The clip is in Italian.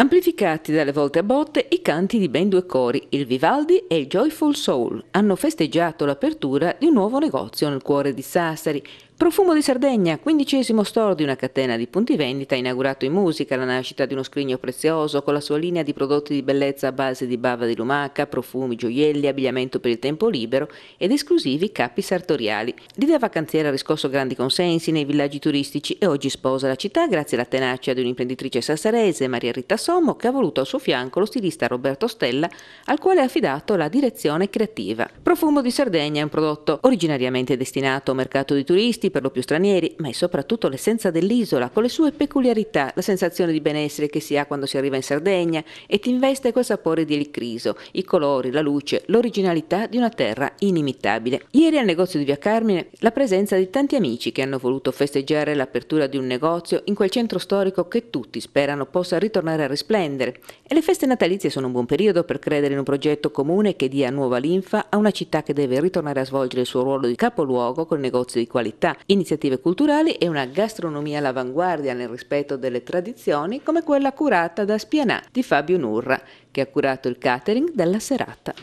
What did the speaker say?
Amplificati dalle volte a botte, i canti di ben due cori, il Vivaldi e il Joyful Soul, hanno festeggiato l'apertura di un nuovo negozio nel cuore di Sassari, Profumo di Sardegna, quindicesimo store di una catena di punti vendita inaugurato in musica, la nascita di uno scrigno prezioso con la sua linea di prodotti di bellezza a base di bava di lumaca, profumi, gioielli, abbigliamento per il tempo libero ed esclusivi capi sartoriali. L'idea vacanziera ha riscosso grandi consensi nei villaggi turistici e oggi sposa la città grazie alla tenacia di un'imprenditrice sassarese, Maria Rita Sommo, che ha voluto al suo fianco lo stilista Roberto Stella, al quale ha affidato la direzione creativa. Profumo di Sardegna è un prodotto originariamente destinato a un mercato di turisti visitati per lo più stranieri, ma è soprattutto l'essenza dell'isola, con le sue peculiarità, la sensazione di benessere che si ha quando si arriva in Sardegna e ti investe quel sapore di licriso, i colori, la luce, l'originalità di una terra inimitabile. Ieri al negozio di Via Carmine la presenza di tanti amici che hanno voluto festeggiare l'apertura di un negozio in quel centro storico che tutti sperano possa ritornare a risplendere. E le feste natalizie sono un buon periodo per credere in un progetto comune che dia nuova linfa a una città che deve ritornare a svolgere il suo ruolo di capoluogo con negozi di qualità, iniziative culturali e una gastronomia all'avanguardia nel rispetto delle tradizioni come quella curata da Spianà di Fabio Nurra, che ha curato il catering della serata.